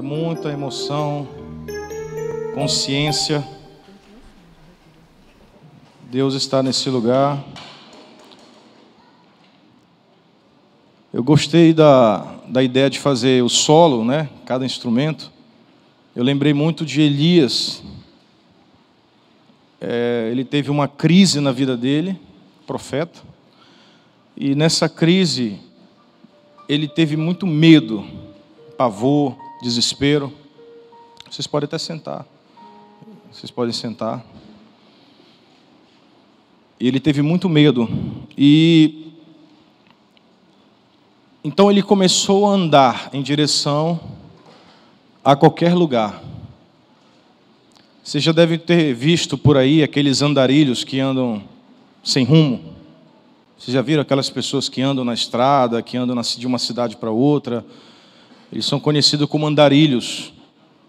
é muita emoção, consciência. Deus está nesse lugar. Eu gostei da, da ideia de fazer o solo, né? Cada instrumento. Eu lembrei muito de Elias. É, ele teve uma crise na vida dele, profeta. E nessa crise, ele teve muito medo, pavor desespero. Vocês podem até sentar. Vocês podem sentar. Ele teve muito medo e então ele começou a andar em direção a qualquer lugar. Vocês já devem ter visto por aí aqueles andarilhos que andam sem rumo. Vocês já viram aquelas pessoas que andam na estrada, que andam de uma cidade para outra, eles são conhecidos como andarilhos.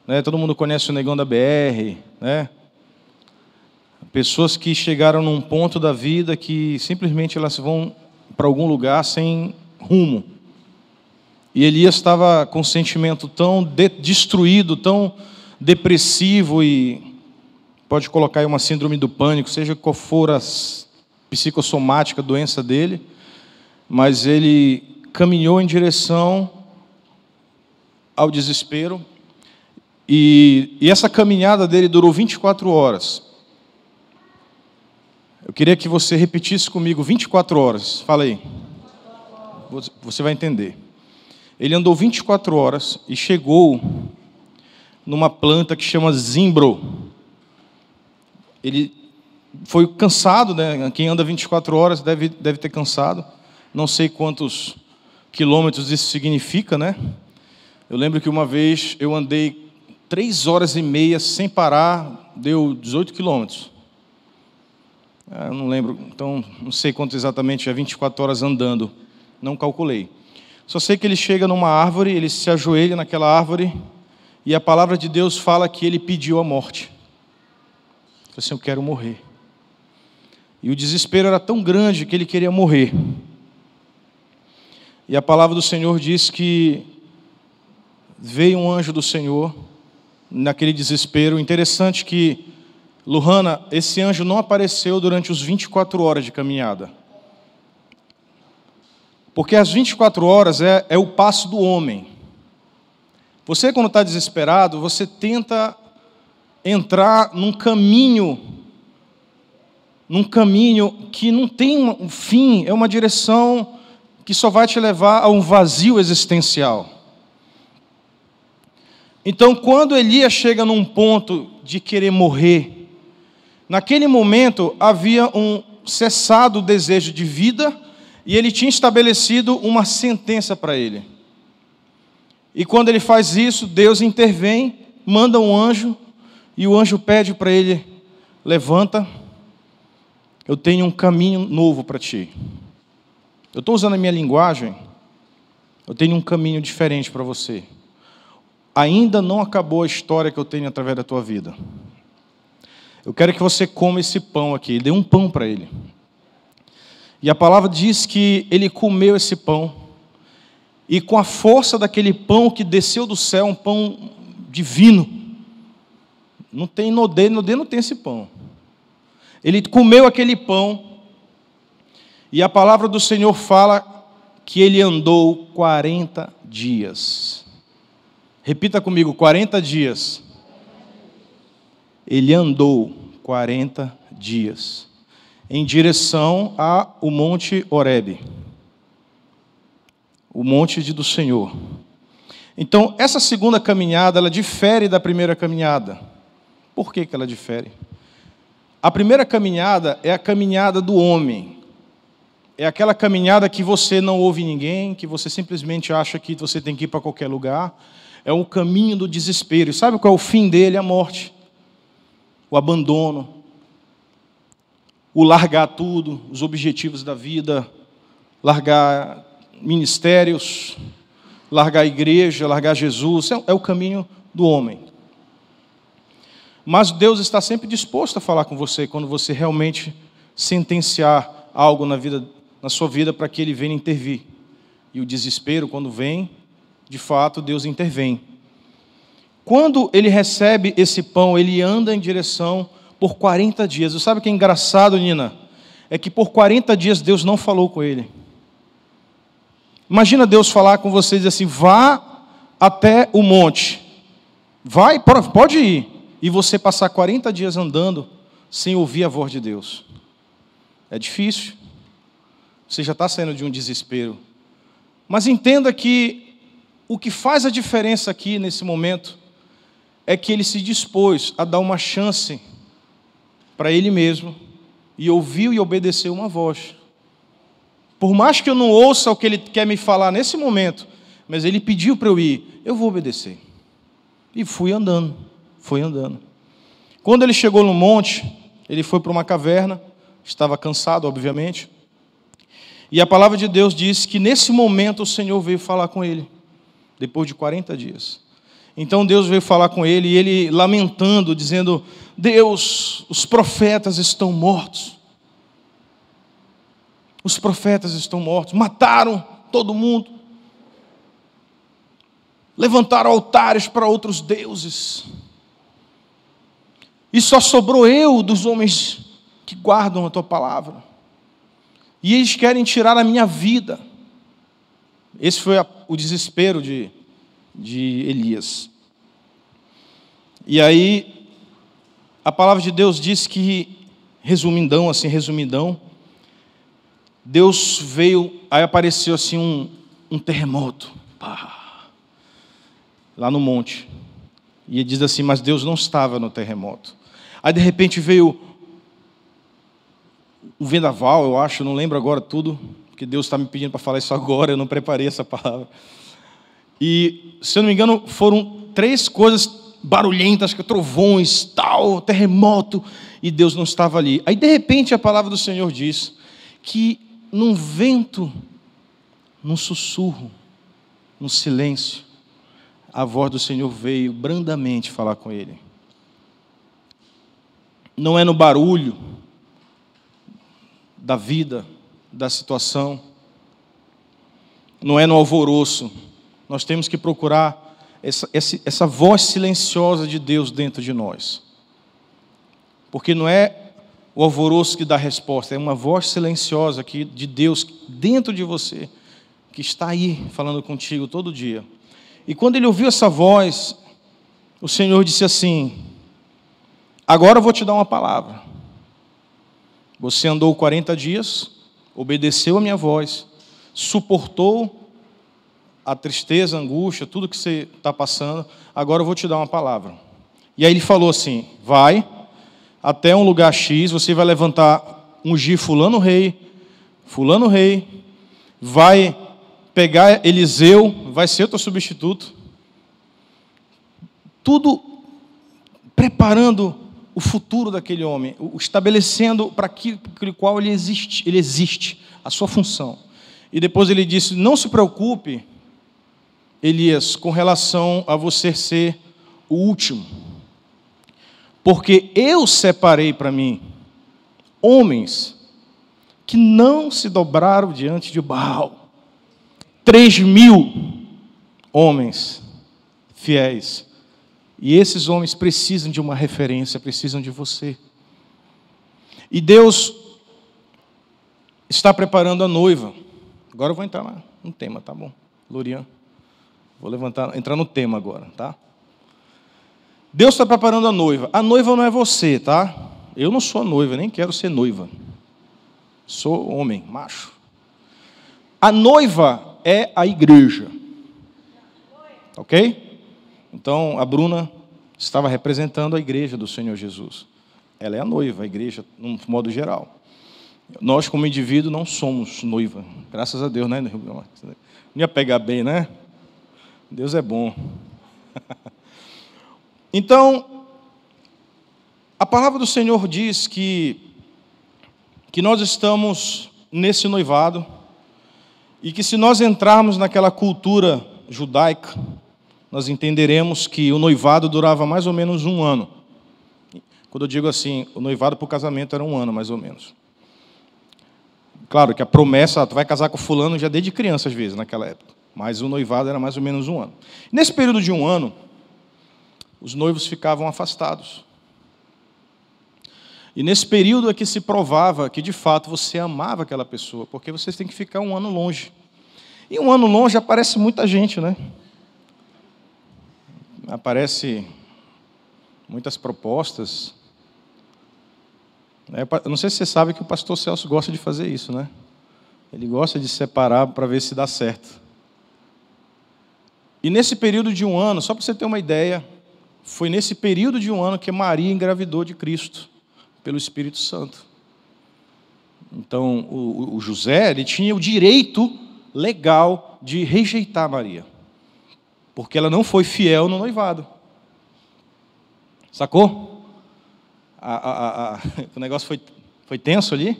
Né? Todo mundo conhece o negão da BR. Né? Pessoas que chegaram num ponto da vida que simplesmente elas vão para algum lugar sem rumo. E Elias estava com um sentimento tão de destruído, tão depressivo e pode colocar aí uma síndrome do pânico, seja qual for a psicossomática, doença dele, mas ele caminhou em direção ao desespero. E, e essa caminhada dele durou 24 horas. Eu queria que você repetisse comigo 24 horas. Fala aí. Você vai entender. Ele andou 24 horas e chegou numa planta que chama zimbro. Ele foi cansado, né? Quem anda 24 horas deve, deve ter cansado. Não sei quantos quilômetros isso significa, né? Eu lembro que uma vez eu andei três horas e meia sem parar, deu 18 quilômetros. Ah, eu não lembro, então não sei quanto exatamente, é 24 horas andando, não calculei. Só sei que ele chega numa árvore, ele se ajoelha naquela árvore, e a palavra de Deus fala que ele pediu a morte. Ele assim, eu quero morrer. E o desespero era tão grande que ele queria morrer. E a palavra do Senhor diz que veio um anjo do Senhor naquele desespero. Interessante que, Luhana, esse anjo não apareceu durante os 24 horas de caminhada. Porque as 24 horas é, é o passo do homem. Você, quando está desesperado, você tenta entrar num caminho, num caminho que não tem um fim, é uma direção que só vai te levar a um vazio existencial. Então, quando Elias chega num ponto de querer morrer, naquele momento havia um cessado o desejo de vida e ele tinha estabelecido uma sentença para ele. E quando ele faz isso, Deus intervém, manda um anjo e o anjo pede para ele: levanta, eu tenho um caminho novo para ti. Eu estou usando a minha linguagem, eu tenho um caminho diferente para você ainda não acabou a história que eu tenho através da tua vida. Eu quero que você coma esse pão aqui. Dê um pão para ele. E a palavra diz que ele comeu esse pão. E com a força daquele pão que desceu do céu, um pão divino. Não tem nodê, nodê não tem esse pão. Ele comeu aquele pão. E a palavra do Senhor fala que ele andou 40 dias. Repita comigo: 40 dias. Ele andou 40 dias em direção ao Monte Oreb, o monte do Senhor. Então, essa segunda caminhada, ela difere da primeira caminhada. Por que, que ela difere? A primeira caminhada é a caminhada do homem. É aquela caminhada que você não ouve ninguém, que você simplesmente acha que você tem que ir para qualquer lugar, é o caminho do desespero. E sabe qual é o fim dele? A morte, o abandono, o largar tudo, os objetivos da vida, largar ministérios, largar a igreja, largar Jesus. É, é o caminho do homem. Mas Deus está sempre disposto a falar com você quando você realmente sentenciar algo na vida, na sua vida para que ele venha intervir. E o desespero quando vem de fato, Deus intervém. Quando ele recebe esse pão, ele anda em direção por 40 dias. Você sabe o que é engraçado, Nina? É que por 40 dias Deus não falou com ele. Imagina Deus falar com vocês assim: vá até o monte. Vai, pode ir. E você passar 40 dias andando sem ouvir a voz de Deus. É difícil. Você já está saindo de um desespero. Mas entenda que o que faz a diferença aqui nesse momento é que ele se dispôs a dar uma chance para ele mesmo e ouviu e obedeceu uma voz. Por mais que eu não ouça o que ele quer me falar nesse momento, mas ele pediu para eu ir, eu vou obedecer. E fui andando, fui andando. Quando ele chegou no monte, ele foi para uma caverna, estava cansado, obviamente. E a palavra de Deus diz que nesse momento o Senhor veio falar com ele depois de 40 dias. Então Deus veio falar com ele e ele lamentando, dizendo: Deus, os profetas estão mortos. Os profetas estão mortos. Mataram todo mundo. Levantaram altares para outros deuses. E só sobrou eu dos homens que guardam a tua palavra. E eles querem tirar a minha vida. Esse foi a, o desespero de, de Elias. E aí, a palavra de Deus diz que, resumidão, assim, resumidão, Deus veio, aí apareceu assim um, um terremoto, pá, lá no monte. E ele diz assim: Mas Deus não estava no terremoto. Aí de repente veio o vendaval, eu acho, não lembro agora tudo porque Deus está me pedindo para falar isso agora, eu não preparei essa palavra. E, se eu não me engano, foram três coisas barulhentas, que trovões, tal, terremoto, e Deus não estava ali. Aí, de repente, a palavra do Senhor diz que num vento, num sussurro, num silêncio, a voz do Senhor veio brandamente falar com ele. Não é no barulho da vida, da situação, não é no alvoroço. Nós temos que procurar essa, essa, essa voz silenciosa de Deus dentro de nós. Porque não é o alvoroço que dá resposta, é uma voz silenciosa que, de Deus dentro de você, que está aí falando contigo todo dia. E quando ele ouviu essa voz, o Senhor disse assim: Agora eu vou te dar uma palavra. Você andou 40 dias obedeceu a minha voz, suportou a tristeza, a angústia, tudo que você está passando, agora eu vou te dar uma palavra. E aí ele falou assim: vai até um lugar X, você vai levantar, G, Fulano Rei, Fulano Rei, vai pegar Eliseu, vai ser o teu substituto. Tudo preparando o futuro daquele homem, estabelecendo para aquele qual ele existe, ele existe, a sua função. E depois ele disse: Não se preocupe, Elias, com relação a você ser o último, porque eu separei para mim homens que não se dobraram diante de Baal. Três mil homens fiéis e esses homens precisam de uma referência, precisam de você. E Deus está preparando a noiva. Agora eu vou entrar lá no tema, tá bom? Lurian? Vou levantar, entrar no tema agora, tá? Deus está preparando a noiva. A noiva não é você, tá? Eu não sou a noiva, nem quero ser noiva. Sou homem, macho. A noiva é a igreja. Ok? Então, a Bruna estava representando a igreja do Senhor Jesus. Ela é a noiva, a igreja, num modo geral. Nós, como indivíduo, não somos noiva. Graças a Deus, né? Não ia pegar bem, né? Deus é bom. então, a palavra do Senhor diz que, que nós estamos nesse noivado e que se nós entrarmos naquela cultura judaica, nós entenderemos que o noivado durava mais ou menos um ano. Quando eu digo assim, o noivado para o casamento era um ano, mais ou menos. Claro que a promessa, ah, tu vai casar com fulano já desde criança, às vezes, naquela época. Mas o noivado era mais ou menos um ano. Nesse período de um ano, os noivos ficavam afastados. E nesse período é que se provava que de fato você amava aquela pessoa, porque vocês têm que ficar um ano longe. E um ano longe aparece muita gente, né? aparece muitas propostas. Eu né? não sei se você sabe que o pastor Celso gosta de fazer isso, né? Ele gosta de separar para ver se dá certo. E nesse período de um ano, só para você ter uma ideia, foi nesse período de um ano que Maria engravidou de Cristo, pelo Espírito Santo. Então, o, o José ele tinha o direito legal de rejeitar Maria. Porque ela não foi fiel no noivado. Sacou? A, a, a, o negócio foi, foi tenso ali.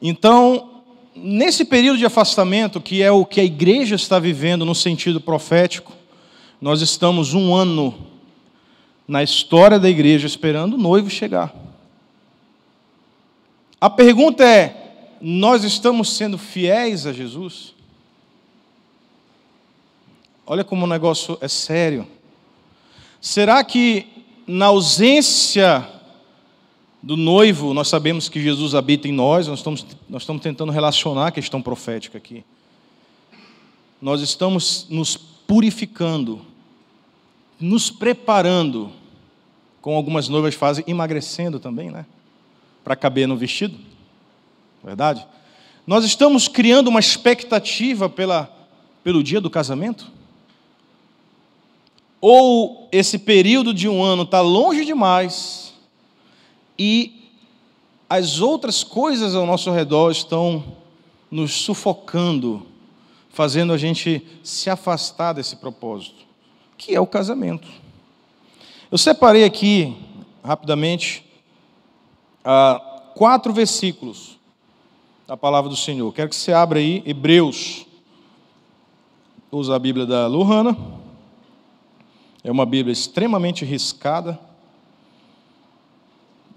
Então, nesse período de afastamento, que é o que a igreja está vivendo no sentido profético, nós estamos um ano na história da igreja esperando o noivo chegar. A pergunta é: nós estamos sendo fiéis a Jesus? Olha como o negócio é sério. Será que na ausência do noivo, nós sabemos que Jesus habita em nós, nós estamos, nós estamos tentando relacionar a questão profética aqui. Nós estamos nos purificando, nos preparando, como algumas noivas fazem, emagrecendo também, né? Para caber no vestido, verdade? Nós estamos criando uma expectativa pela, pelo dia do casamento? ou esse período de um ano está longe demais e as outras coisas ao nosso redor estão nos sufocando, fazendo a gente se afastar desse propósito, que é o casamento. Eu separei aqui, rapidamente, ah, quatro versículos da palavra do Senhor. Quero que você abra aí Hebreus. Usa a Bíblia da Luhana. É uma Bíblia extremamente riscada,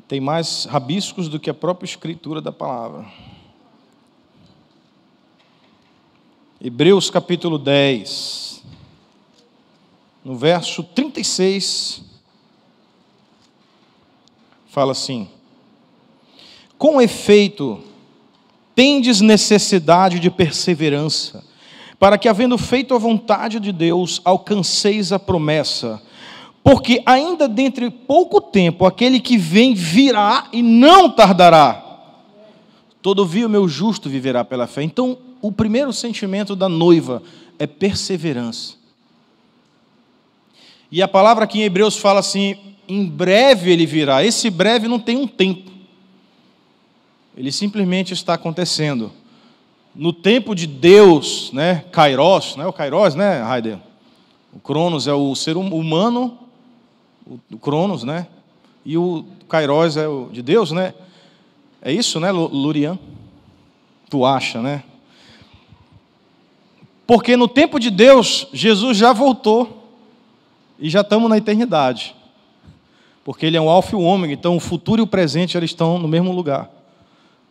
tem mais rabiscos do que a própria escritura da palavra. Hebreus capítulo 10, no verso 36, fala assim: Com efeito, tendes necessidade de perseverança, para que, havendo feito a vontade de Deus, alcanceis a promessa. Porque ainda dentre pouco tempo aquele que vem virá e não tardará. Todavia o meu justo viverá pela fé. Então, o primeiro sentimento da noiva é perseverança. E a palavra que em Hebreus fala assim: em breve ele virá. Esse breve não tem um tempo. Ele simplesmente está acontecendo no tempo de Deus, né, Kairos, né, o Kairos, né, Heidegger, O Cronos é o ser hum, humano, o Cronos, né? E o Kairos é o de Deus, né? É isso, né, Lurian? Tu acha, né? Porque no tempo de Deus, Jesus já voltou e já estamos na eternidade. Porque ele é um alfa e o um ômega, então o futuro e o presente eles estão no mesmo lugar.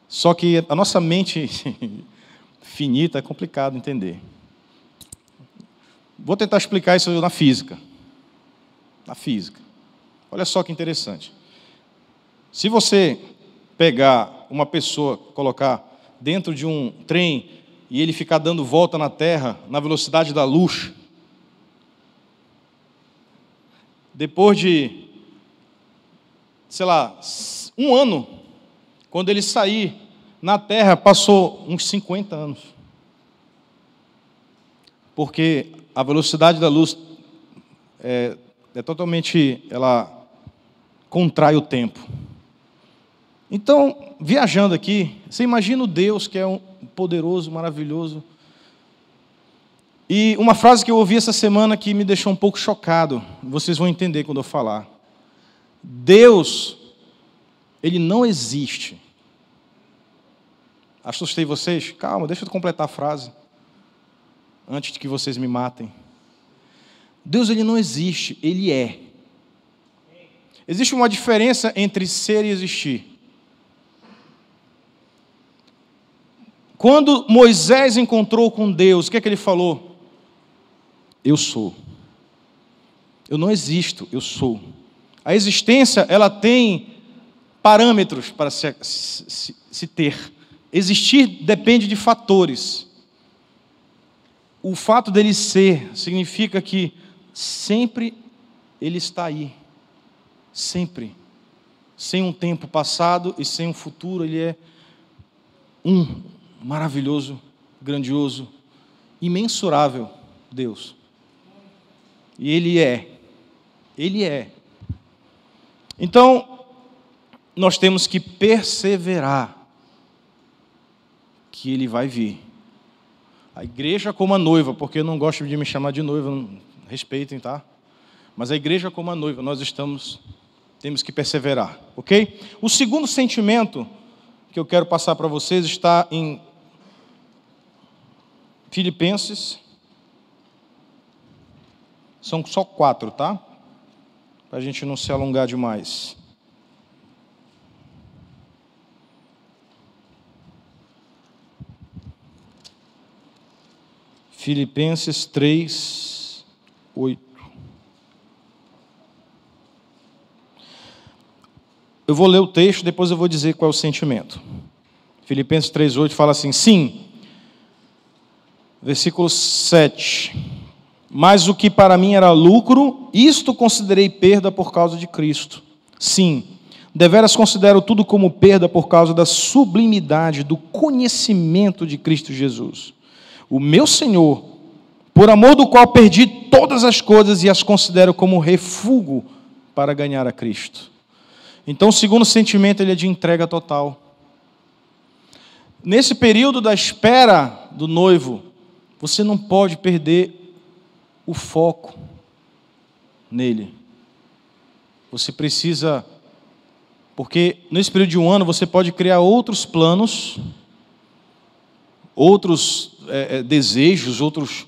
Só que a nossa mente finita é complicado entender. Vou tentar explicar isso na física. Na física. Olha só que interessante. Se você pegar uma pessoa, colocar dentro de um trem e ele ficar dando volta na Terra na velocidade da luz, depois de, sei lá, um ano, quando ele sair na terra passou uns 50 anos. Porque a velocidade da luz é, é totalmente. ela contrai o tempo. Então, viajando aqui, você imagina o Deus que é um poderoso, maravilhoso. E uma frase que eu ouvi essa semana que me deixou um pouco chocado, vocês vão entender quando eu falar. Deus, ele não existe Assustei vocês? Calma, deixa eu completar a frase. Antes de que vocês me matem. Deus ele não existe, ele é. Existe uma diferença entre ser e existir. Quando Moisés encontrou com Deus, o que é que ele falou? Eu sou. Eu não existo, eu sou. A existência, ela tem parâmetros para se, se, se ter. Existir depende de fatores. O fato dele ser significa que sempre ele está aí. Sempre. Sem um tempo passado e sem um futuro, ele é um maravilhoso, grandioso, imensurável Deus. E ele é. Ele é. Então, nós temos que perseverar que ele vai vir. A igreja como a noiva, porque eu não gosto de me chamar de noiva, respeitem, tá? Mas a igreja como a noiva, nós estamos, temos que perseverar, ok? O segundo sentimento que eu quero passar para vocês está em Filipenses. São só quatro, tá? Para a gente não se alongar demais. Filipenses 3, 8. Eu vou ler o texto, depois eu vou dizer qual é o sentimento. Filipenses 8 fala assim: sim, versículo 7. Mas o que para mim era lucro, isto considerei perda por causa de Cristo. Sim, deveras considero tudo como perda por causa da sublimidade do conhecimento de Cristo Jesus o meu Senhor, por amor do qual perdi todas as coisas e as considero como refúgio para ganhar a Cristo. Então, o segundo sentimento ele é de entrega total. Nesse período da espera do noivo, você não pode perder o foco nele. Você precisa, porque nesse período de um ano você pode criar outros planos outros é, é, desejos, outros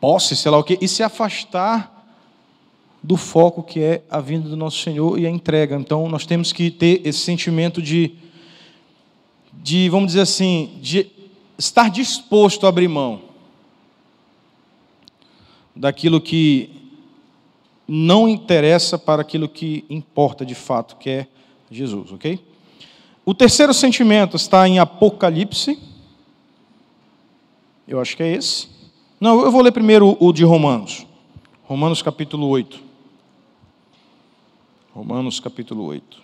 posses, sei lá o quê, e se afastar do foco que é a vinda do nosso Senhor e a entrega. Então, nós temos que ter esse sentimento de, de vamos dizer assim, de estar disposto a abrir mão daquilo que não interessa para aquilo que importa de fato, que é Jesus, ok? O terceiro sentimento está em Apocalipse eu acho que é esse. Não, eu vou ler primeiro o de Romanos. Romanos capítulo 8. Romanos capítulo 8.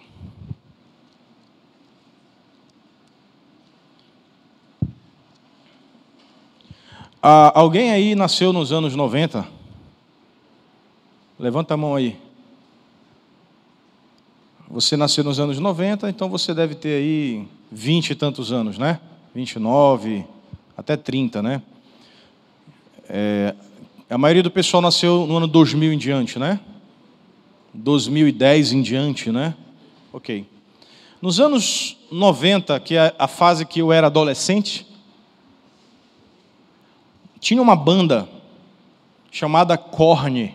Ah, alguém aí nasceu nos anos 90? Levanta a mão aí. Você nasceu nos anos 90, então você deve ter aí 20 e tantos anos, né? 29, até 30, né? É, a maioria do pessoal nasceu no ano 2000 em diante, né? 2010 em diante, né? Ok. Nos anos 90, que é a fase que eu era adolescente, tinha uma banda chamada Korn.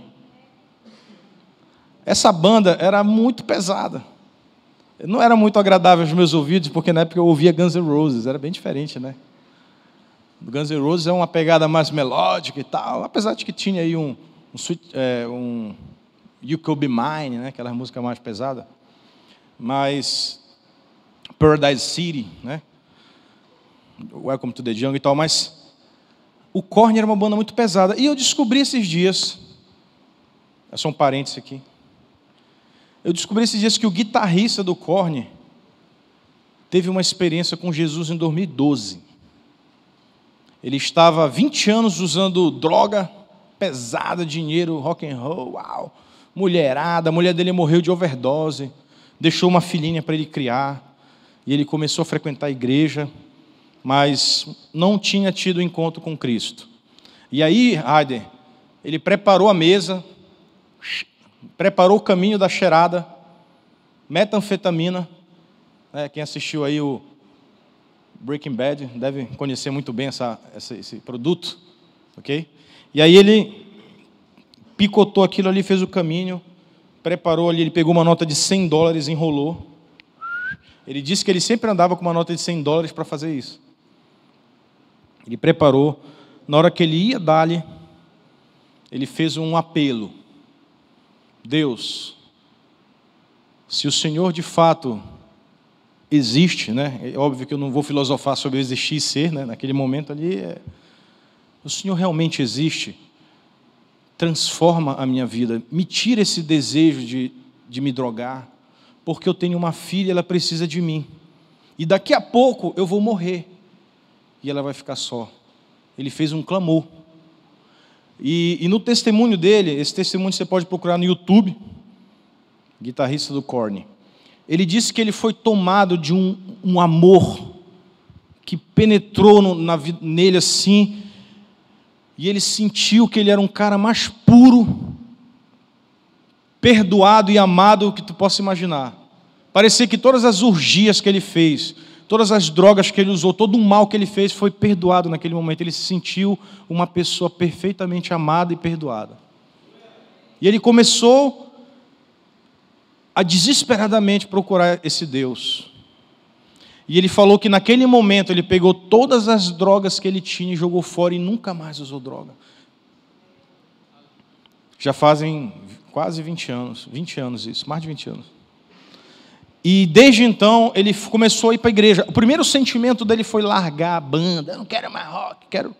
Essa banda era muito pesada. Não era muito agradável aos meus ouvidos, porque na época eu ouvia Guns N' Roses, era bem diferente, né? Guns N' Roses é uma pegada mais melódica e tal, apesar de que tinha aí um, um, é, um You Could Be Mine, né? aquela música mais pesada, mas Paradise City, né? Welcome to the Jungle e tal, mas o Korn era uma banda muito pesada. E eu descobri esses dias, é só um parênteses aqui, eu descobri esses dias que o guitarrista do Korn teve uma experiência com Jesus em 2012. Ele estava 20 anos usando droga pesada, dinheiro, rock and roll, uau, mulherada, a mulher dele morreu de overdose, deixou uma filhinha para ele criar, e ele começou a frequentar a igreja, mas não tinha tido encontro com Cristo. E aí, Heider, ele preparou a mesa, preparou o caminho da cheirada, metanfetamina, né, quem assistiu aí o Breaking Bad, deve conhecer muito bem essa, essa, esse produto, ok? E aí ele picotou aquilo ali, fez o caminho, preparou ali, ele pegou uma nota de 100 dólares, enrolou. Ele disse que ele sempre andava com uma nota de 100 dólares para fazer isso. Ele preparou, na hora que ele ia dali. ele fez um apelo. Deus, se o Senhor de fato existe, né? É óbvio que eu não vou filosofar sobre existir e ser, né? Naquele momento ali, é... o Senhor realmente existe? Transforma a minha vida, me tira esse desejo de, de me drogar, porque eu tenho uma filha, ela precisa de mim. E daqui a pouco eu vou morrer e ela vai ficar só. Ele fez um clamor. E, e, no testemunho dele, esse testemunho você pode procurar no YouTube, guitarrista do Corne ele disse que ele foi tomado de um, um amor que penetrou no, na, nele assim, e ele sentiu que ele era um cara mais puro, perdoado e amado que tu possa imaginar. Parecia que todas as urgias que ele fez, todas as drogas que ele usou, todo o mal que ele fez foi perdoado naquele momento. Ele se sentiu uma pessoa perfeitamente amada e perdoada. E ele começou a desesperadamente procurar esse Deus. E ele falou que naquele momento ele pegou todas as drogas que ele tinha e jogou fora e nunca mais usou droga. Já fazem quase 20 anos, 20 anos isso, mais de 20 anos. E desde então ele começou a ir para a igreja. O primeiro sentimento dele foi largar a banda. Eu não quero mais rock, quero.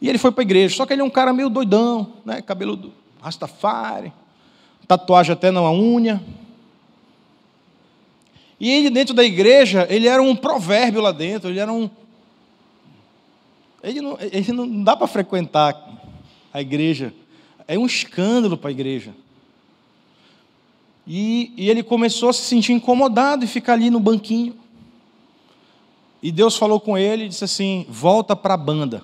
E ele foi para a igreja. Só que ele é um cara meio doidão, né? Cabelo do Rastafari, tatuagem até na unha, e ele, dentro da igreja, ele era um provérbio lá dentro, ele era um. Ele não, ele não dá para frequentar a igreja. É um escândalo para a igreja. E, e ele começou a se sentir incomodado e ficar ali no banquinho. E Deus falou com ele e disse assim: volta para a banda.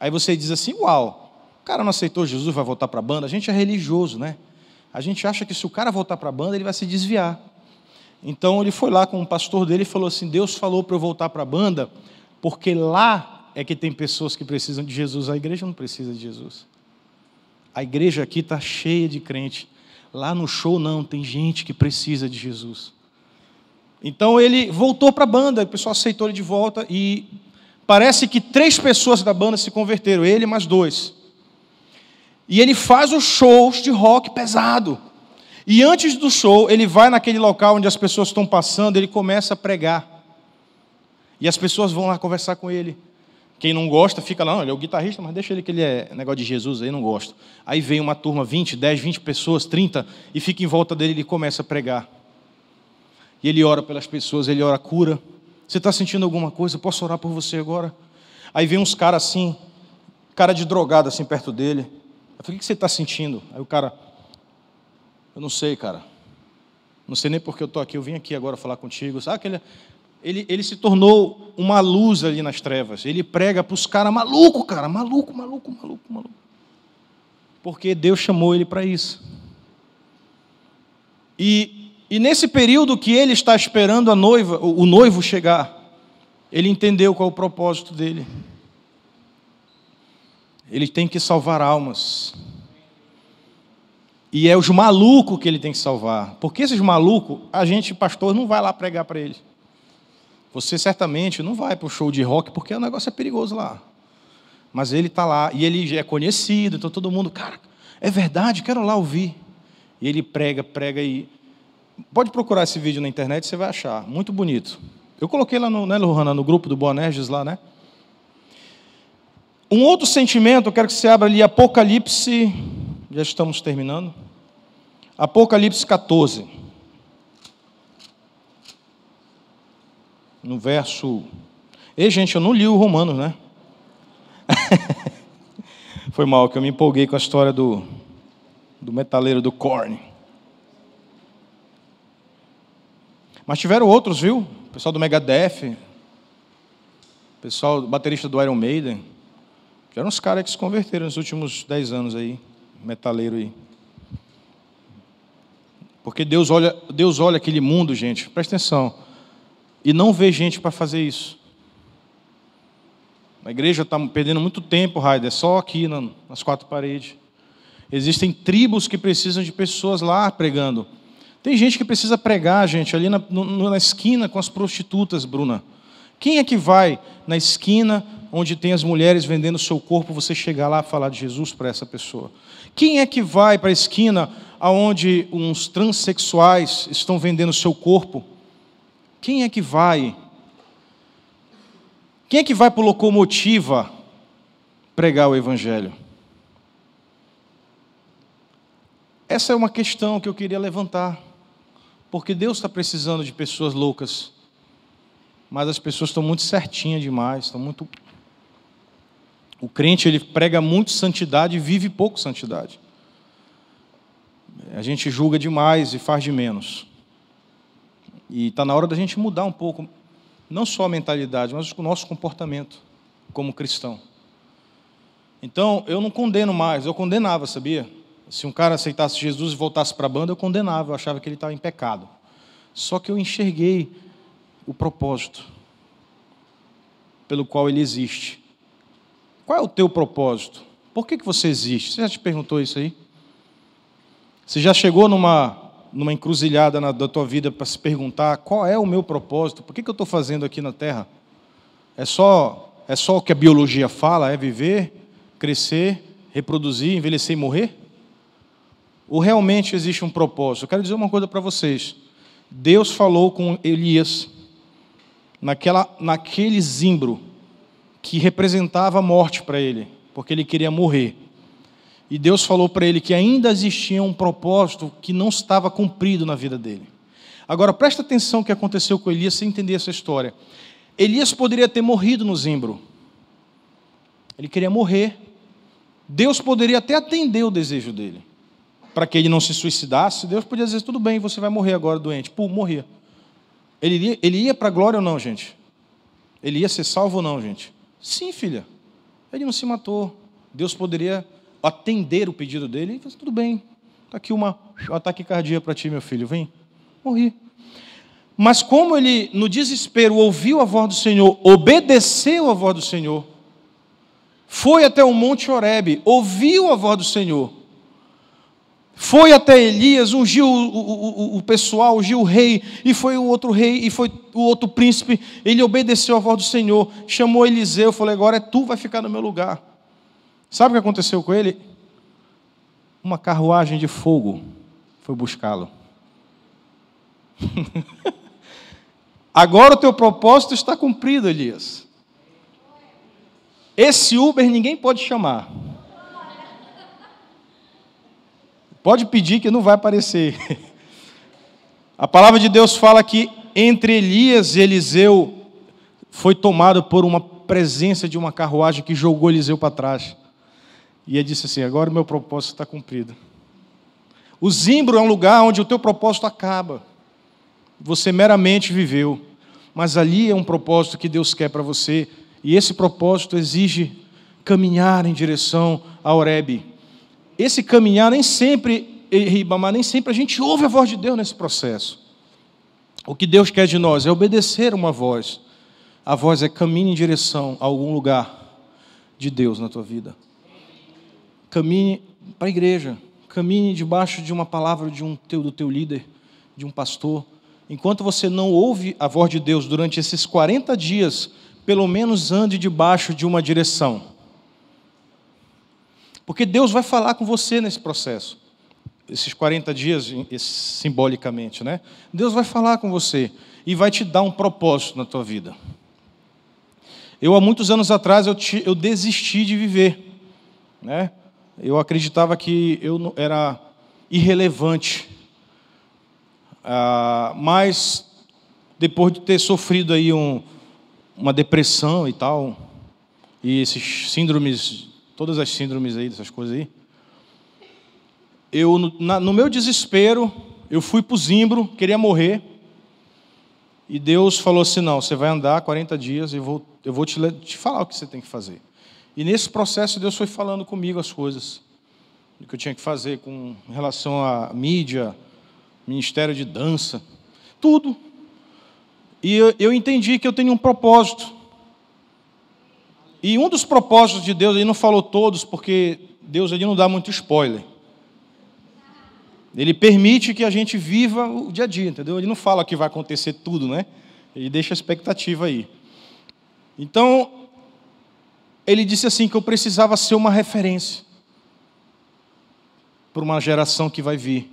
Aí você diz assim: uau, o cara não aceitou Jesus, vai voltar para a banda? A gente é religioso, né? A gente acha que se o cara voltar para a banda, ele vai se desviar. Então ele foi lá com o pastor dele e falou assim: Deus falou para eu voltar para a banda, porque lá é que tem pessoas que precisam de Jesus. A igreja não precisa de Jesus. A igreja aqui está cheia de crente. Lá no show não, tem gente que precisa de Jesus. Então ele voltou para a banda, o pessoal aceitou ele de volta e parece que três pessoas da banda se converteram, ele mais dois. E ele faz os shows de rock pesado. E antes do show, ele vai naquele local onde as pessoas estão passando, ele começa a pregar. E as pessoas vão lá conversar com ele. Quem não gosta fica lá, não, ele é o guitarrista, mas deixa ele que ele é negócio de Jesus aí, não gosto. Aí vem uma turma, 20, 10, 20 pessoas, 30, e fica em volta dele e ele começa a pregar. E ele ora pelas pessoas, ele ora cura. Você está sentindo alguma coisa? Eu posso orar por você agora? Aí vem uns caras assim, cara de drogado assim perto dele. Eu falei, o que você está sentindo? Aí o cara, eu não sei, cara. Não sei nem porque eu estou aqui. Eu vim aqui agora falar contigo. Sabe aquele. Ele, ele se tornou uma luz ali nas trevas. Ele prega para os caras maluco, cara. Maluco, maluco, maluco, maluco. Porque Deus chamou ele para isso. E, e nesse período que ele está esperando a noiva, o, o noivo chegar, ele entendeu qual é o propósito dele. Ele tem que salvar almas. E é os malucos que ele tem que salvar. Porque esses malucos, a gente, pastor, não vai lá pregar para eles. Você certamente não vai para o show de rock, porque o negócio é perigoso lá. Mas ele está lá, e ele é conhecido, então todo mundo, cara, é verdade, quero lá ouvir. E ele prega, prega e. Pode procurar esse vídeo na internet, você vai achar. Muito bonito. Eu coloquei lá no, né, Lohana, no grupo do Boanerges lá, né? Um outro sentimento, eu quero que você abra ali Apocalipse, já estamos terminando. Apocalipse 14. No verso. Ei, gente, eu não li o romano, né? Foi mal que eu me empolguei com a história do, do metaleiro do Korn. Mas tiveram outros, viu? O pessoal do Megadeth, o pessoal do baterista do Iron Maiden. Tiveram uns caras que se converteram nos últimos 10 anos aí, metaleiro aí. Porque Deus olha, Deus olha aquele mundo, gente, presta atenção, e não vê gente para fazer isso. A igreja está perdendo muito tempo, Raider, só aqui nas quatro paredes. Existem tribos que precisam de pessoas lá pregando. Tem gente que precisa pregar, gente, ali na, na esquina com as prostitutas, Bruna. Quem é que vai na esquina onde tem as mulheres vendendo seu corpo, você chegar lá e falar de Jesus para essa pessoa? Quem é que vai para a esquina Aonde uns transexuais estão vendendo seu corpo, quem é que vai? Quem é que vai para locomotiva pregar o Evangelho? Essa é uma questão que eu queria levantar, porque Deus está precisando de pessoas loucas, mas as pessoas estão muito certinhas demais, estão muito. O crente ele prega muito santidade e vive pouco santidade. A gente julga demais e faz de menos. E está na hora da gente mudar um pouco, não só a mentalidade, mas o nosso comportamento como cristão. Então, eu não condeno mais, eu condenava, sabia? Se um cara aceitasse Jesus e voltasse para a banda, eu condenava, eu achava que ele estava em pecado. Só que eu enxerguei o propósito pelo qual ele existe. Qual é o teu propósito? Por que, que você existe? Você já te perguntou isso aí? Você já chegou numa, numa encruzilhada na, da tua vida para se perguntar qual é o meu propósito? Por que, que eu estou fazendo aqui na Terra? É só, é só o que a biologia fala? É viver, crescer, reproduzir, envelhecer e morrer? Ou realmente existe um propósito? Eu quero dizer uma coisa para vocês. Deus falou com Elias naquela, naquele zimbro que representava a morte para ele, porque ele queria morrer. E Deus falou para ele que ainda existia um propósito que não estava cumprido na vida dele. Agora, presta atenção o que aconteceu com Elias sem entender essa história. Elias poderia ter morrido no Zimbro. Ele queria morrer. Deus poderia até atender o desejo dele. Para que ele não se suicidasse, Deus podia dizer: tudo bem, você vai morrer agora doente. Pô, morria. Ele ia, ele ia para a glória ou não, gente? Ele ia ser salvo ou não, gente? Sim, filha. Ele não se matou. Deus poderia atender o pedido dele, ele falou assim, tudo bem, está aqui uma cardíaco para ti, meu filho, vem, morri. Mas como ele, no desespero, ouviu a voz do Senhor, obedeceu a voz do Senhor, foi até o Monte Horebe, ouviu a voz do Senhor, foi até Elias, ungiu o, o, o, o pessoal, ungiu o rei, e foi o outro rei, e foi o outro príncipe, ele obedeceu a voz do Senhor, chamou Eliseu, falou, agora é tu, vai ficar no meu lugar. Sabe o que aconteceu com ele? Uma carruagem de fogo foi buscá-lo. Agora o teu propósito está cumprido, Elias. Esse Uber ninguém pode chamar. Pode pedir que não vai aparecer. A palavra de Deus fala que entre Elias e Eliseu foi tomado por uma presença de uma carruagem que jogou Eliseu para trás. E ele disse assim: Agora o meu propósito está cumprido. O zimbro é um lugar onde o teu propósito acaba. Você meramente viveu. Mas ali é um propósito que Deus quer para você. E esse propósito exige caminhar em direção a Oreb. Esse caminhar nem sempre, Ribamar, nem sempre a gente ouve a voz de Deus nesse processo. O que Deus quer de nós é obedecer uma voz. A voz é caminhe em direção a algum lugar de Deus na tua vida. Caminhe para a igreja, caminhe debaixo de uma palavra de um teu, do teu líder, de um pastor. Enquanto você não ouve a voz de Deus durante esses 40 dias, pelo menos ande debaixo de uma direção. Porque Deus vai falar com você nesse processo. Esses 40 dias, simbolicamente, né? Deus vai falar com você e vai te dar um propósito na tua vida. Eu, há muitos anos atrás, eu, te, eu desisti de viver, né? eu acreditava que eu era irrelevante. Ah, mas depois de ter sofrido aí um, uma depressão e tal, e esses síndromes, todas as síndromes aí, dessas coisas aí, eu, no, na, no meu desespero, eu fui para o Zimbro, queria morrer, e Deus falou assim, não, você vai andar 40 dias e eu vou te, te falar o que você tem que fazer. E nesse processo Deus foi falando comigo as coisas, o que eu tinha que fazer com relação à mídia, ministério de dança, tudo. E eu, eu entendi que eu tenho um propósito. E um dos propósitos de Deus, ele não falou todos, porque Deus ele não dá muito spoiler. Ele permite que a gente viva o dia a dia, entendeu? Ele não fala que vai acontecer tudo, né? Ele deixa a expectativa aí. Então, ele disse assim: que eu precisava ser uma referência para uma geração que vai vir.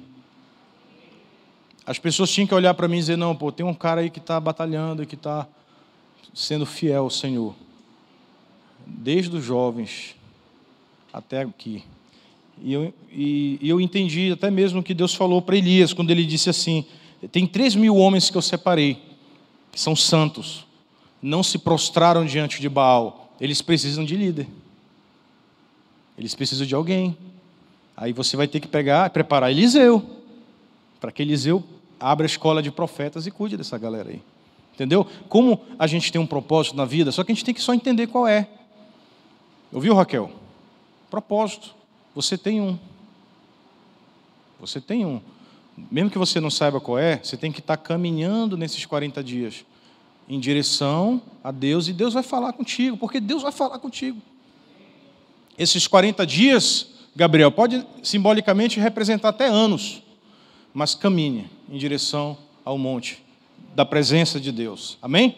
As pessoas tinham que olhar para mim e dizer: não, pô, tem um cara aí que está batalhando, que está sendo fiel ao Senhor, desde os jovens até aqui. E eu, e, e eu entendi até mesmo o que Deus falou para Elias, quando ele disse assim: tem três mil homens que eu separei, que são santos, não se prostraram diante de Baal eles precisam de líder. Eles precisam de alguém. Aí você vai ter que pegar e preparar Eliseu, para que Eliseu abra a escola de profetas e cuide dessa galera aí. Entendeu? Como a gente tem um propósito na vida, só que a gente tem que só entender qual é. Ouviu, Raquel? Propósito. Você tem um. Você tem um. Mesmo que você não saiba qual é, você tem que estar tá caminhando nesses 40 dias em direção a Deus e Deus vai falar contigo, porque Deus vai falar contigo. Esses 40 dias, Gabriel, pode simbolicamente representar até anos, mas caminhe em direção ao monte da presença de Deus. Amém?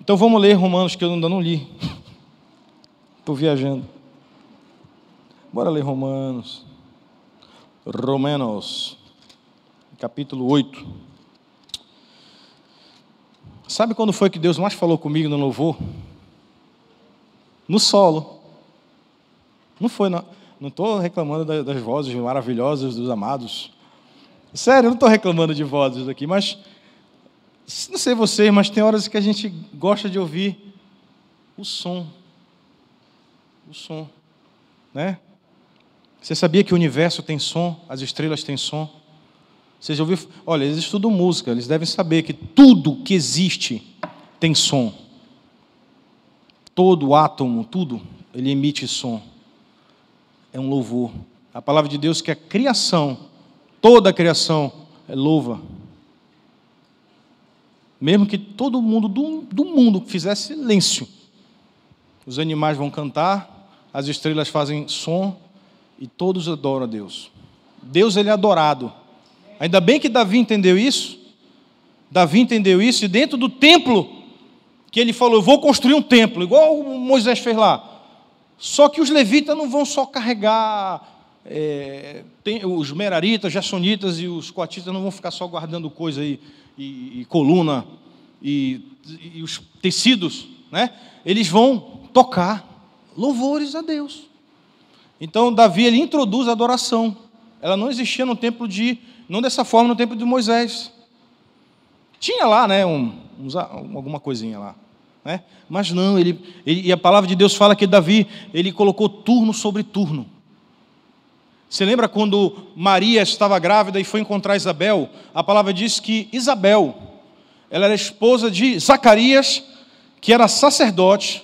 Então vamos ler Romanos, que eu ainda não li. Estou viajando. Bora ler Romanos. Romanos, capítulo 8. Sabe quando foi que Deus mais falou comigo no louvor? No solo. Não foi, não. Não estou reclamando das vozes maravilhosas dos amados. Sério, não estou reclamando de vozes aqui, mas não sei vocês, mas tem horas que a gente gosta de ouvir o som. O som, né? Você sabia que o universo tem som, as estrelas têm som? Vocês já ouviram? Olha, eles estudam música, eles devem saber que tudo que existe tem som. Todo átomo, tudo, ele emite som. É um louvor. A palavra de Deus que a é criação, toda a criação, é louva. Mesmo que todo mundo do, do mundo fizesse silêncio, os animais vão cantar, as estrelas fazem som e todos adoram a Deus. Deus ele é adorado Ainda bem que Davi entendeu isso. Davi entendeu isso, e dentro do templo, que ele falou: Eu vou construir um templo, igual Moisés fez lá. Só que os levitas não vão só carregar. É, tem, os meraritas, jassonitas e os coatitas não vão ficar só guardando coisa e, e coluna e, e os tecidos, né? Eles vão tocar louvores a Deus. Então Davi ele introduz a adoração. Ela não existia no templo de não dessa forma no tempo de Moisés. Tinha lá, né, um, alguma coisinha lá. Né? Mas não, ele, ele, e a palavra de Deus fala que Davi, ele colocou turno sobre turno. Você lembra quando Maria estava grávida e foi encontrar Isabel? A palavra diz que Isabel, ela era esposa de Zacarias, que era sacerdote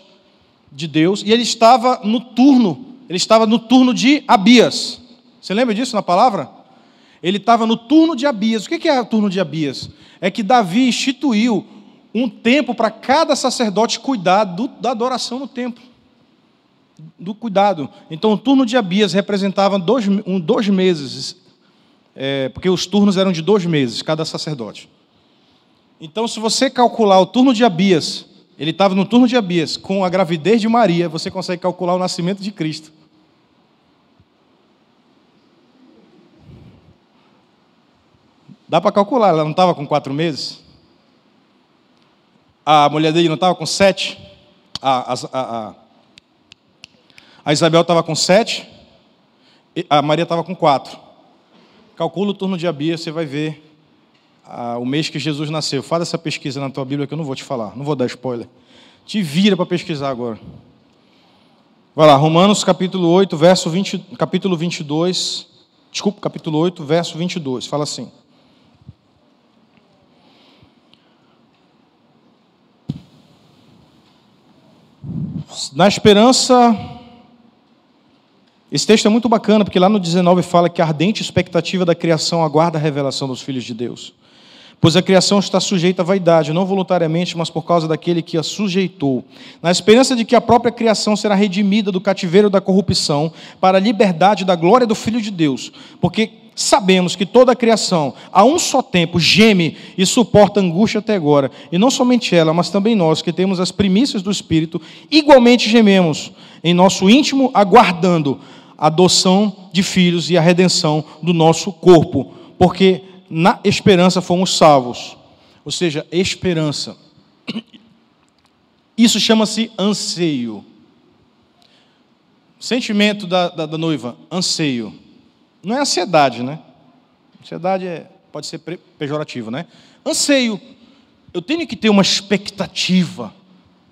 de Deus, e ele estava no turno, ele estava no turno de Abias. Você lembra disso na palavra? Ele estava no turno de Abias. O que é o turno de Abias? É que Davi instituiu um tempo para cada sacerdote cuidar do, da adoração no templo. Do cuidado. Então, o turno de Abias representava dois, um, dois meses, é, porque os turnos eram de dois meses, cada sacerdote. Então, se você calcular o turno de Abias, ele estava no turno de Abias, com a gravidez de Maria, você consegue calcular o nascimento de Cristo. Dá para calcular, ela não estava com quatro meses? A mulher dele não estava com sete? A, a, a, a Isabel estava com sete, a Maria estava com quatro. Calcula o turno de Abia, você vai ver o mês que Jesus nasceu. Faz essa pesquisa na tua Bíblia que eu não vou te falar, não vou dar spoiler. Te vira para pesquisar agora. Vai lá, Romanos capítulo 8, verso 20, capítulo 22, desculpa, capítulo 8, verso 22, fala assim. na esperança. Esse texto é muito bacana, porque lá no 19 fala que a ardente expectativa da criação aguarda a revelação dos filhos de Deus. Pois a criação está sujeita à vaidade, não voluntariamente, mas por causa daquele que a sujeitou. Na esperança de que a própria criação será redimida do cativeiro da corrupção para a liberdade da glória do Filho de Deus. Porque Sabemos que toda a criação, a um só tempo, geme e suporta angústia até agora. E não somente ela, mas também nós, que temos as primícias do Espírito, igualmente gememos em nosso íntimo, aguardando a adoção de filhos e a redenção do nosso corpo, porque na esperança fomos salvos. Ou seja, esperança. Isso chama-se anseio. Sentimento da, da, da noiva, anseio. Não é ansiedade, né? Ansiedade é, pode ser pejorativo, né? Anseio. Eu tenho que ter uma expectativa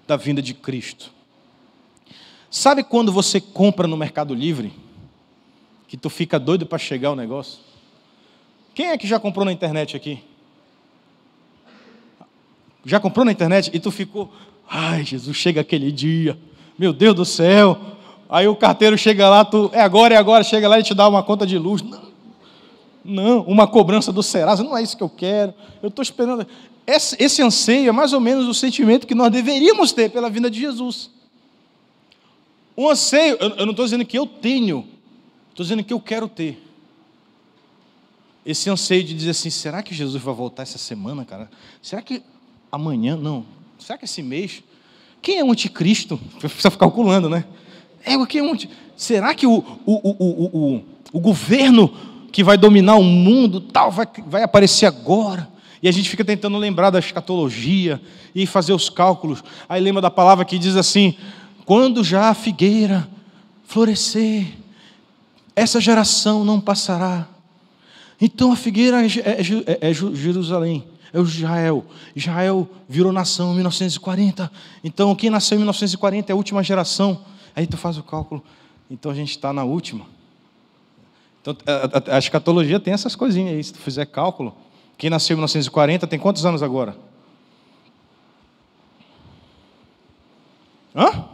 da vinda de Cristo. Sabe quando você compra no Mercado Livre? Que tu fica doido para chegar o negócio? Quem é que já comprou na internet aqui? Já comprou na internet e tu ficou, ai Jesus, chega aquele dia, meu Deus do céu, Aí o carteiro chega lá, tu, é agora, é agora, chega lá e te dá uma conta de luz. Não, não uma cobrança do Serasa, não é isso que eu quero. Eu estou esperando. Esse, esse anseio é mais ou menos o sentimento que nós deveríamos ter pela vinda de Jesus. Um anseio, eu, eu não estou dizendo que eu tenho, estou dizendo que eu quero ter. Esse anseio de dizer assim: será que Jesus vai voltar essa semana, cara? Será que amanhã? Não. Será que esse mês? Quem é o anticristo? Precisa ficar calculando, né? É, porque onde? Será que o, o, o, o, o governo que vai dominar o mundo tal vai, vai aparecer agora? E a gente fica tentando lembrar da escatologia e fazer os cálculos. Aí lembra da palavra que diz assim: quando já a figueira florescer, essa geração não passará. Então a figueira é, é, é, é, é Jerusalém, é Israel. Israel virou nação em 1940. Então quem nasceu em 1940 é a última geração. Aí tu faz o cálculo. Então a gente está na última. Então, a, a, a, escatologia tem essas coisinhas aí. Se tu fizer cálculo, quem nasceu em 1940 tem quantos anos agora? Hã?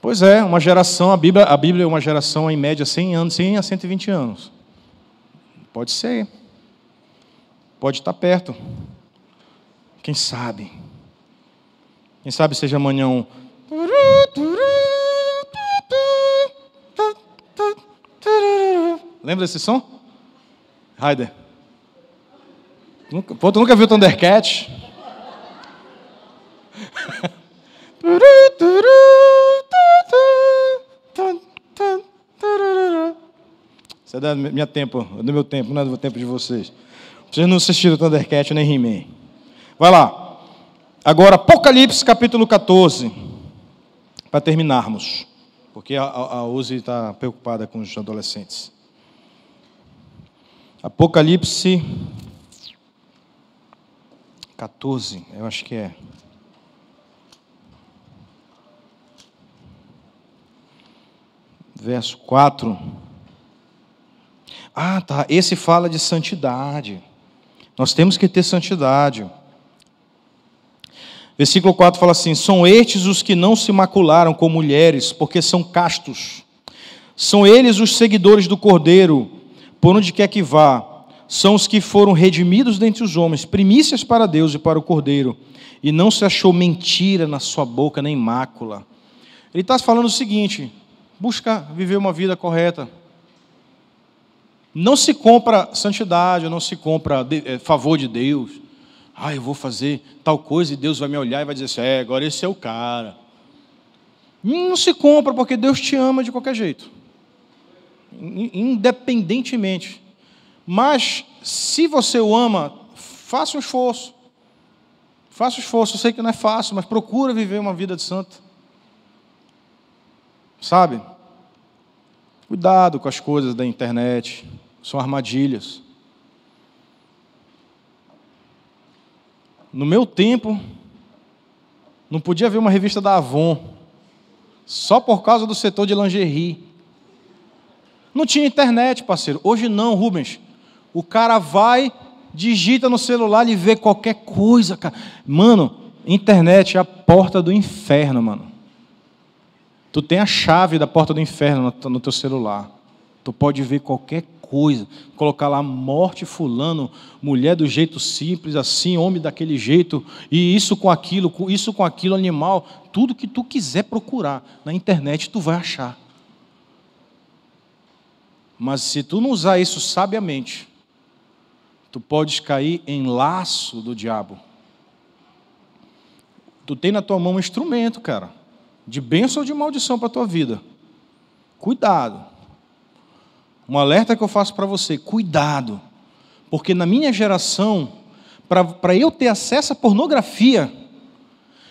Pois é, uma geração, a Bíblia, a Bíblia é uma geração em média 100 anos, 100 a 120 anos. Pode ser. Pode estar tá perto. Quem sabe? Quem sabe seja amanhã um. Lembra desse som? Raider. pô, tu nunca viu Thundercat? Isso é da minha tempo, do meu tempo, não é do tempo de vocês. Vocês não assistiram Thundercat nem He-Man. Vai lá. Agora, Apocalipse capítulo 14, para terminarmos, porque a, a, Uzi está preocupada com os adolescentes. Apocalipse 14, eu acho que é. Verso 4. Ah, tá. Esse fala de santidade. Nós temos que ter santidade. Versículo 4 fala assim: São estes os que não se macularam com mulheres, porque são castos. São eles os seguidores do Cordeiro, por onde quer que vá. São os que foram redimidos dentre os homens, primícias para Deus e para o Cordeiro. E não se achou mentira na sua boca, nem mácula. Ele está falando o seguinte: busca viver uma vida correta. Não se compra santidade, não se compra eh, favor de Deus ah, eu vou fazer tal coisa e Deus vai me olhar e vai dizer assim: é, agora esse é o cara. Não se compra, porque Deus te ama de qualquer jeito, independentemente. Mas, se você o ama, faça um esforço. Faça um esforço. Eu sei que não é fácil, mas procura viver uma vida de santo. Sabe? Cuidado com as coisas da internet, são armadilhas. No meu tempo, não podia ver uma revista da Avon, só por causa do setor de lingerie. Não tinha internet, parceiro. Hoje não, Rubens. O cara vai, digita no celular e vê qualquer coisa, cara. Mano, internet é a porta do inferno, mano. Tu tem a chave da porta do inferno no teu celular. Tu pode ver qualquer coisa, colocar lá morte fulano, mulher do jeito simples, assim, homem daquele jeito, e isso com aquilo, com isso com aquilo, animal, tudo que tu quiser procurar na internet tu vai achar. Mas se tu não usar isso sabiamente, tu podes cair em laço do diabo. Tu tem na tua mão um instrumento, cara, de bênção ou de maldição para a tua vida. Cuidado um alerta que eu faço para você: cuidado, porque na minha geração, para eu ter acesso à pornografia,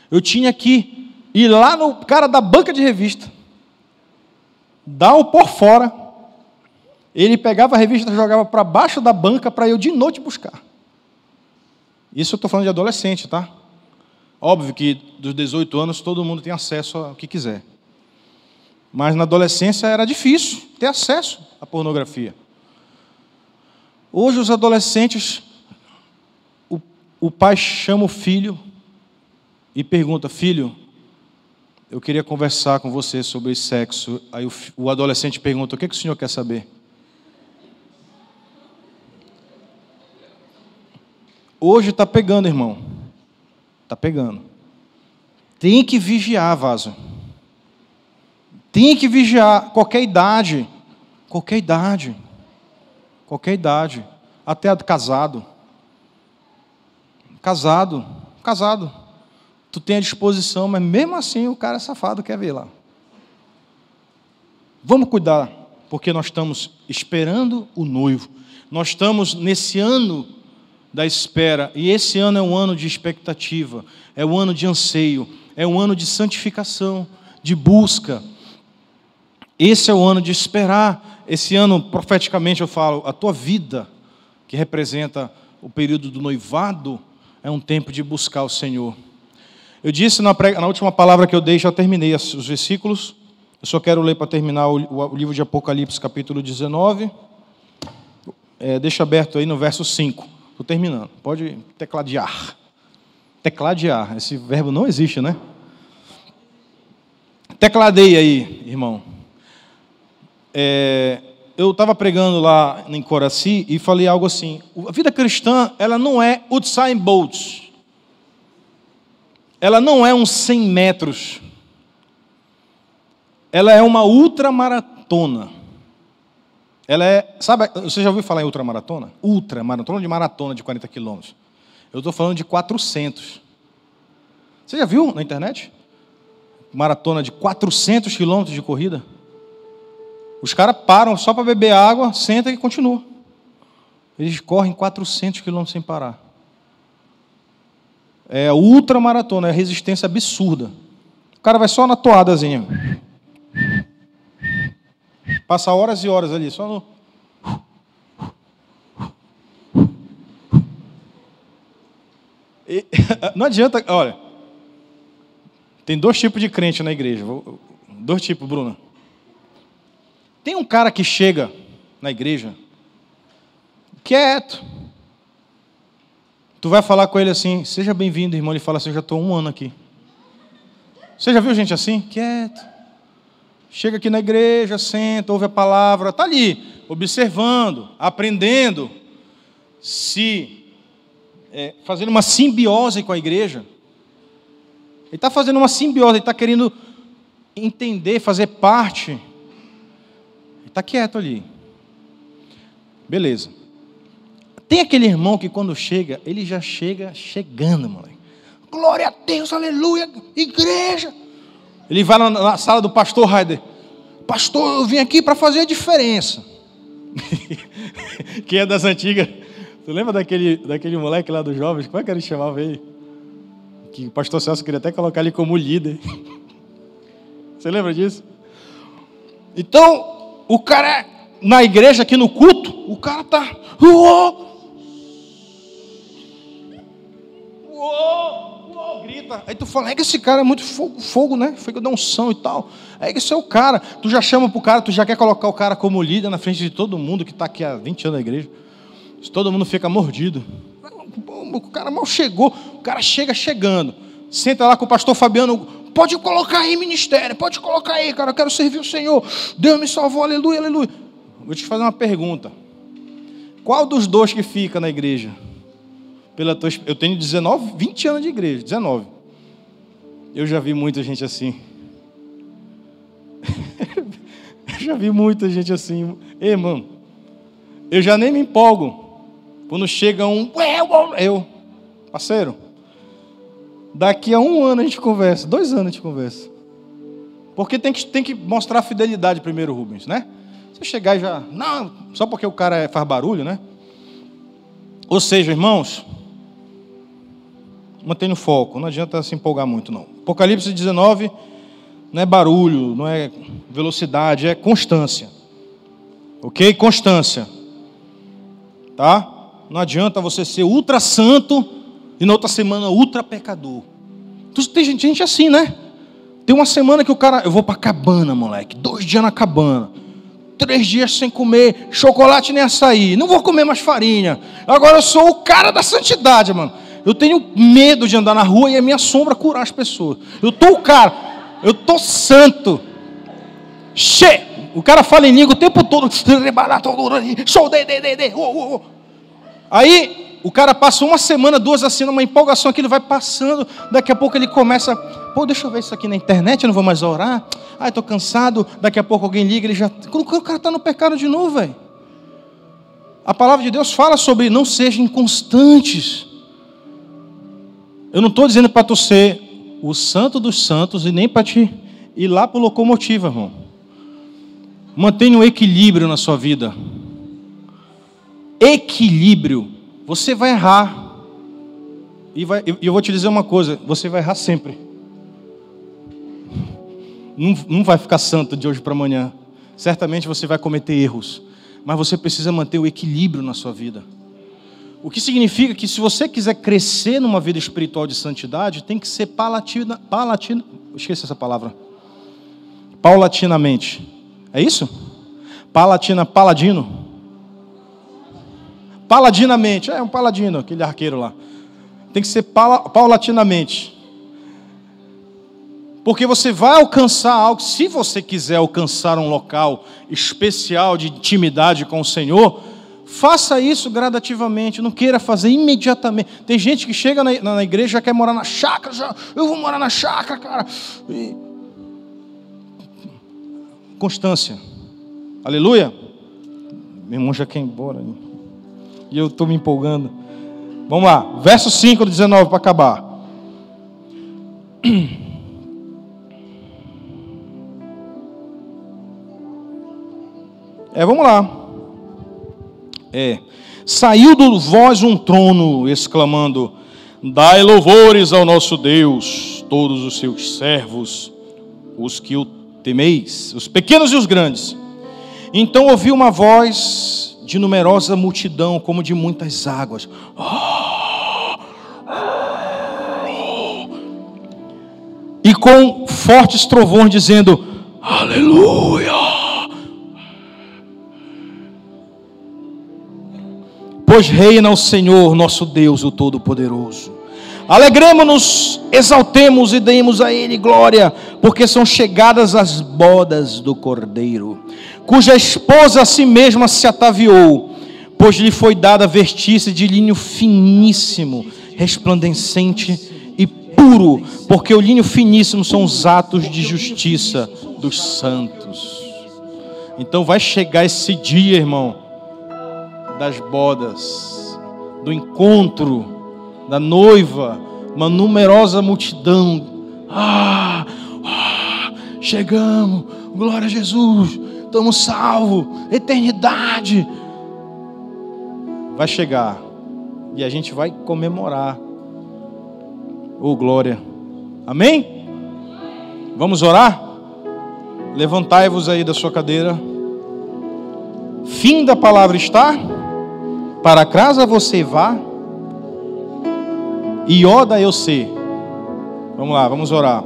eu tinha que ir lá no cara da banca de revista, dar o por fora. Ele pegava a revista, jogava para baixo da banca para eu de noite buscar. Isso eu estou falando de adolescente, tá? Óbvio que dos 18 anos todo mundo tem acesso ao que quiser. Mas na adolescência era difícil ter acesso a pornografia. Hoje os adolescentes, o, o pai chama o filho e pergunta, filho, eu queria conversar com você sobre sexo. Aí o, o adolescente pergunta: O que, é que, o senhor quer saber? Hoje está pegando, irmão. Está pegando. Tem que vigiar, vaso. Tem que vigiar. Qualquer idade Qualquer idade. Qualquer idade. Até casado. Casado. Casado. Tu tem a disposição, mas mesmo assim o cara é safado quer ver lá. Vamos cuidar, porque nós estamos esperando o noivo. Nós estamos nesse ano da espera, e esse ano é um ano de expectativa, é um ano de anseio, é um ano de santificação, de busca. Esse é o ano de esperar, esse ano, profeticamente, eu falo, a tua vida, que representa o período do noivado, é um tempo de buscar o Senhor. Eu disse na, prega, na última palavra que eu dei, já terminei os versículos. Eu só quero ler para terminar o, o, livro de Apocalipse, capítulo 19. É, deixa aberto aí no verso 5. Estou terminando. Pode tecladear. Tecladear. Esse verbo não existe, né? Tecladeia aí, irmão. É, eu estava pregando lá em Coraci e falei algo assim: a vida cristã ela não é Usain Bolt, ela não é uns 100 metros, ela é uma ultramaratona. Ela é, sabe, você já ouviu falar em ultramaratona? Ultra, maratona de maratona de 40 quilômetros. Eu estou falando de 400. Você já viu na internet? Maratona de 400 quilômetros de corrida? Os caras param só para beber água, senta e continua. Eles correm 400 quilômetros sem parar. É ultramaratona, é resistência absurda. O cara vai só na toadazinha. Passa horas e horas ali, só no. não adianta, olha. Tem dois tipos de crente na igreja. Dois tipos, Bruna. Tem um cara que chega na igreja, quieto. Tu vai falar com ele assim, seja bem-vindo, irmão. Ele fala assim, eu já estou um ano aqui. Você já viu gente assim? Quieto. Chega aqui na igreja, senta, ouve a palavra, está ali, observando, aprendendo, se é, fazendo uma simbiose com a igreja. Ele está fazendo uma simbiose, ele está querendo entender, fazer parte Está quieto ali. Beleza. Tem aquele irmão que quando chega, ele já chega chegando, moleque. Glória a Deus, aleluia, igreja. Ele vai na, sala do pastor Raider. Pastor, eu vim aqui para fazer a diferença. Quem é das antigas? Tu lembra daquele, daquele moleque lá dos jovens? Como é que ele chamava ele? Que o pastor Celso queria até colocar ele como líder. Você lembra disso? Então, o cara é na igreja aqui no culto, o cara tá uou, uou, uou, grita. Aí tu fala, é que esse cara é muito fogo, fogo né? Foi que eu dei um são e tal. É que esse é o cara. Tu já chama pro cara, tu já quer colocar o cara como líder na frente de todo mundo que está aqui há 20 anos na igreja. Todo mundo fica mordido. O cara mal chegou, o cara chega chegando. Senta lá com o pastor Fabiano, Pode colocar aí ministério, pode colocar aí, cara, eu quero servir o Senhor. Deus me salvou, aleluia, aleluia. Vou te fazer uma pergunta. Qual dos dois que fica na igreja? Pela tua, eu tenho 19, 20 anos de igreja, 19. Eu já vi muita gente assim. eu já vi muita gente assim. Ei, mano, eu já nem me empolgo quando chega um, eu, eu, parceiro, Daqui a um ano a gente conversa, dois anos a gente conversa. Porque tem que, tem que mostrar fidelidade primeiro, Rubens, né? Você chegar e já. Não, só porque o cara é, faz barulho, né? Ou seja, irmãos, mantenha o foco, não adianta se empolgar muito, não. Apocalipse 19 não é barulho, não é velocidade, é constância. Ok? Constância. Tá? Não adianta você ser ultra santo e na outra semana ultra pecador. Então, tem gente, gente assim, né? Tem uma semana que o cara, eu vou pra cabana, moleque, dois dias na cabana, três dias sem comer chocolate nem açaí, não vou comer mais farinha. Agora eu sou o cara da santidade, mano. Eu tenho medo de andar na rua e a minha sombra curar as pessoas. Eu tô o cara, eu tô santo. Che! O cara fala em língua o tempo todo. Aí o cara passa uma semana, duas assim, numa empolgação aqui, ele vai passando. Daqui a pouco ele começa, pô, deixa eu ver isso aqui na internet, eu não vou mais orar. Ai, ah, estou cansado. Daqui a pouco alguém liga, ele já. O cara está no pecado de novo, velho. A palavra de Deus fala sobre não sejam inconstantes. Eu não estou dizendo para tu ser o santo dos santos e nem para te ir lá para o locomotiva, irmão. Mantenha um equilíbrio na sua vida. Equilíbrio você vai errar. E vai, eu, eu vou te dizer uma coisa: você vai errar sempre. Não, não vai ficar santo de hoje para amanhã. Certamente você vai cometer erros. Mas você precisa manter o equilíbrio na sua vida. O que significa que se você quiser crescer numa vida espiritual de santidade, tem que ser palatina, palatina, esqueci essa palavra. Paulatinamente. É isso? Palatina, paladino paladinamente. É um paladino, aquele arqueiro lá. Tem que ser paulatinamente. Porque você vai alcançar algo, se você quiser alcançar um local especial de intimidade com o Senhor, faça isso gradativamente, não queira fazer imediatamente. Tem gente que chega na, na, igreja já quer morar na chácara, já, eu vou morar na chácara, cara. E... Constância. Aleluia. Meu irmão já quer ir embora. Hein? e eu estou me empolgando. Vamos lá, verso 5 do 19 para acabar. É, vamos lá. É. Saiu do vós um trono, exclamando: Dai louvores ao nosso Deus, todos os seus servos, os que o temeis, os pequenos e os grandes. Então ouvi uma voz de numerosa multidão, como de muitas águas. E com fortes trovões, dizendo: Aleluia! Pois reina o Senhor, nosso Deus, o Todo-Poderoso. Alegremos-nos, exaltemos e demos a Ele glória, porque são chegadas as bodas do Cordeiro cuja esposa a si mesma se ataviou, pois lhe foi dada vestir-se de linho finíssimo, resplandecente e puro, porque o linho finíssimo são os atos de justiça dos santos. Então vai chegar esse dia, irmão, das bodas, do encontro da noiva, uma numerosa multidão. Ah, ah chegamos, glória a Jesus estamos salvos, eternidade. Vai chegar e a gente vai comemorar. Oh, glória. Amém? Vamos orar? Levantai-vos aí da sua cadeira. Fim da palavra está. Para casa você vá. E oda eu ser. Vamos lá, vamos orar.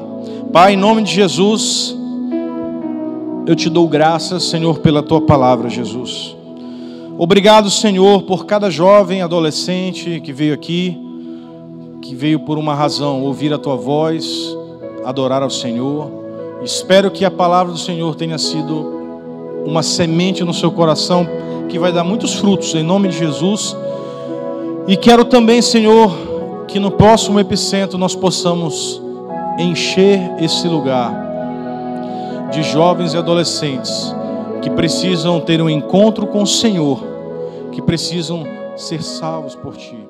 Pai, em nome de Jesus eu te dou graças, Senhor, pela tua palavra, Jesus. Obrigado, Senhor, por cada jovem, adolescente que veio aqui, que veio por uma razão, ouvir a tua voz, adorar ao Senhor. Espero que a palavra do Senhor tenha sido uma semente no seu coração que vai dar muitos frutos em nome de Jesus. E quero também, Senhor, que no próximo epicentro nós possamos encher esse lugar de jovens e adolescentes que precisam ter um encontro com o Senhor, que precisam ser salvos por Ti.